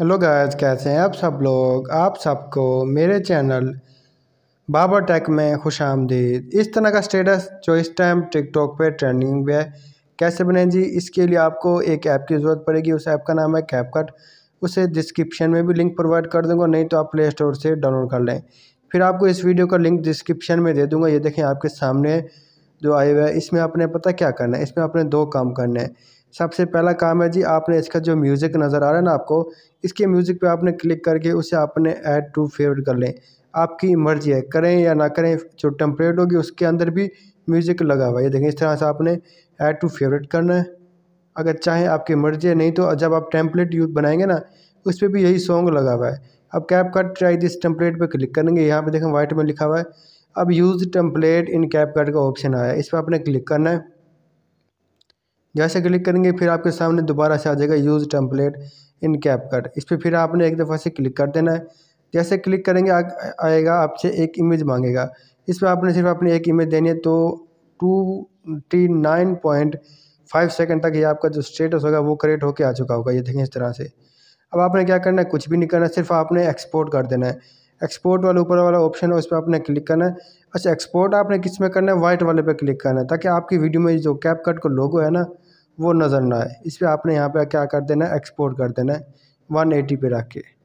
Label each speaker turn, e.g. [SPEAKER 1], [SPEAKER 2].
[SPEAKER 1] hello guys कैसे हैं आप सब लोग आप सबको मेरे चैनल बाबा टेक में खुश आमदीद इस तरह का स्टेटस जो इस टाइम टिकटॉक पे ट्रेंडिंग पे है कैसे बने जी इसके लिए आपको एक ऐप की ज़रूरत पड़ेगी उस ऐप का नाम है कैपकट उसे डिस्क्रिप्शन में भी लिंक प्रोवाइड कर दूंगा नहीं तो आप प्ले स्टोर से डाउनलोड कर लें फिर आपको इस वीडियो का लिंक डिस्क्रिप्शन में दे दूँगा ये देखें आपके सामने जो आए हुए है इसमें आपने पता क्या करना है इसमें आपने दो काम करने हैं सबसे पहला काम है जी आपने इसका जो म्यूज़िक नज़र आ रहा है ना आपको इसके म्यूज़िक पे आपने क्लिक करके उसे आपने ऐड टू फेवरेट कर लें आपकी मर्ज़ी है करें या ना करें जो टेम्परेट होगी उसके अंदर भी म्यूज़िक लगा हुआ है देखें इस तरह से आपने ऐड टू फेवरेट करना है अगर चाहें आपकी मर्ज़ी है नहीं तो जब आप टेम्पलेट यूज बनाएंगे ना उस पर भी यही सॉन्ग लगा हुआ है अब CapCut try this template पर क्लिक करेंगे यहाँ पर देखें व्हाइट में लिखा हुआ है अब use template in CapCut का ऑप्शन आया है इस पर आपने क्लिक करना है जैसे क्लिक करेंगे फिर आपके सामने दोबारा से आ जाएगा use template in CapCut इस पर फिर आपने एक दफ़ा से क्लिक कर देना है जैसे क्लिक करेंगे आ, आएगा आपसे एक इमेज मांगेगा इस पर आपने सिर्फ अपनी एक इमेज देनी है तो टू टी नाइन पॉइंट फाइव सेकेंड तक ये आपका जो स्टेटस होगा वो क्रिएट होकर आ चुका होगा ये देखें इस तरह से अब आपने क्या करना है कुछ भी नहीं करना सिर्फ आपने एक्सपोर्ट कर देना है एक्सपोर्ट वाला ऊपर वाला ऑप्शन है उस पर आपने क्लिक करना है अच्छा एक्सपोर्ट आपने किस में करना है वाइट वाले पे क्लिक करना है ताकि आपकी वीडियो में जो कैप कट का लोगो है ना वो नज़र ना आए इस पर आपने यहाँ पर क्या कर देना है एक्सपोर्ट कर देना है वन एटी पे रख के